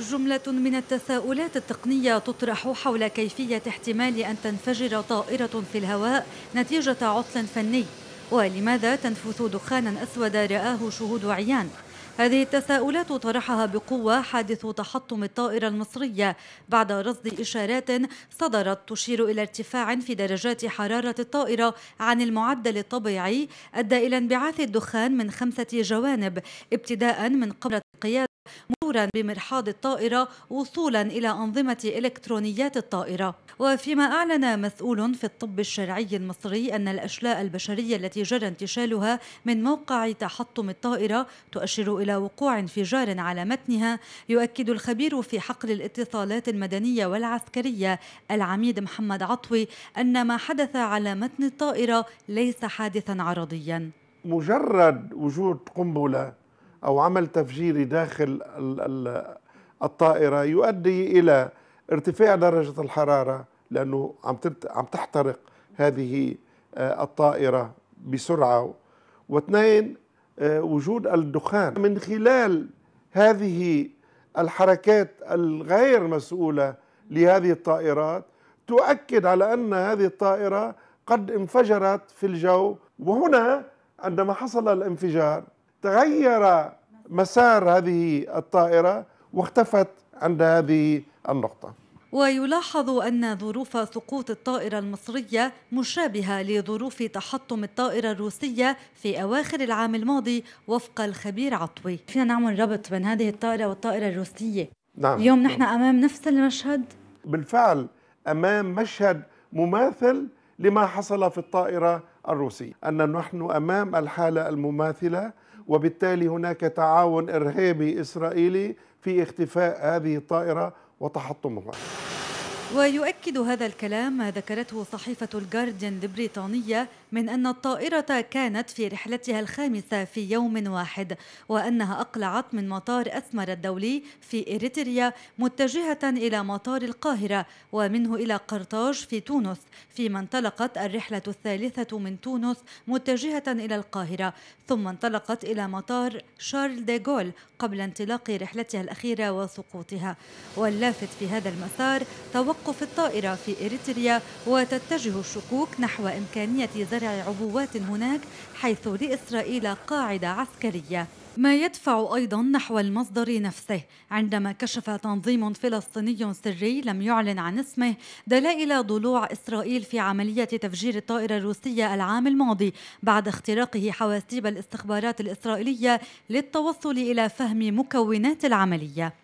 جملة من التساؤلات التقنية تطرح حول كيفية احتمال أن تنفجر طائرة في الهواء نتيجة عطل فني ولماذا تنفث دخانا أسود رآه شهود عيان هذه التساؤلات طرحها بقوة حادث تحطم الطائرة المصرية بعد رصد إشارات صدرت تشير إلى ارتفاع في درجات حرارة الطائرة عن المعدل الطبيعي أدى إلى انبعاث الدخان من خمسة جوانب ابتداء من قبل القيادة مرورا بمرحاض الطائرة وصولا إلى أنظمة إلكترونيات الطائرة وفيما أعلن مسؤول في الطب الشرعي المصري أن الأشلاء البشرية التي جرى انتشالها من موقع تحطم الطائرة تؤشر إلى وقوع انفجار على متنها يؤكد الخبير في حقل الاتصالات المدنية والعسكرية العميد محمد عطوي أن ما حدث على متن الطائرة ليس حادثا عرضيا مجرد وجود قنبله أو عمل تفجيري داخل الطائرة يؤدي إلى ارتفاع درجة الحرارة لأنه عم عم تحترق هذه آه، الطائرة بسرعة واثنين آه، وجود الدخان من خلال هذه الحركات الغير مسؤولة لهذه الطائرات تؤكد على أن هذه الطائرة قد انفجرت في الجو وهنا عندما حصل الانفجار تغير مسار هذه الطائرة واختفت عند هذه النقطة ويلاحظ أن ظروف سقوط الطائرة المصرية مشابهة لظروف تحطم الطائرة الروسية في أواخر العام الماضي وفق الخبير عطوي فينا نعمل ربط بين هذه الطائرة والطائرة الروسية نعم. اليوم نحن نعم. أمام نفس المشهد بالفعل أمام مشهد مماثل لما حصل في الطائرة الروسية أن نحن أمام الحالة المماثلة وبالتالي هناك تعاون إرهابي إسرائيلي في اختفاء هذه الطائرة وتحطمها ويؤكد هذا الكلام ما ذكرته صحيفة الجارديان البريطانية من أن الطائرة كانت في رحلتها الخامسة في يوم واحد وأنها أقلعت من مطار أسمر الدولي في إريتريا متجهة إلى مطار القاهرة ومنه إلى قرطاج في تونس فيما انطلقت الرحلة الثالثة من تونس متجهة إلى القاهرة ثم انطلقت إلى مطار شارل دي جول قبل انطلاق رحلتها الأخيرة وسقوطها واللافت في هذا المسار توقف توقف الطائرة في إريتريا وتتجه الشكوك نحو إمكانية زرع عبوات هناك حيث لإسرائيل قاعدة عسكرية ما يدفع أيضا نحو المصدر نفسه عندما كشف تنظيم فلسطيني سري لم يعلن عن اسمه دلائل ضلوع إسرائيل في عملية تفجير الطائرة الروسية العام الماضي بعد اختراقه حواسيب الاستخبارات الإسرائيلية للتوصل إلى فهم مكونات العملية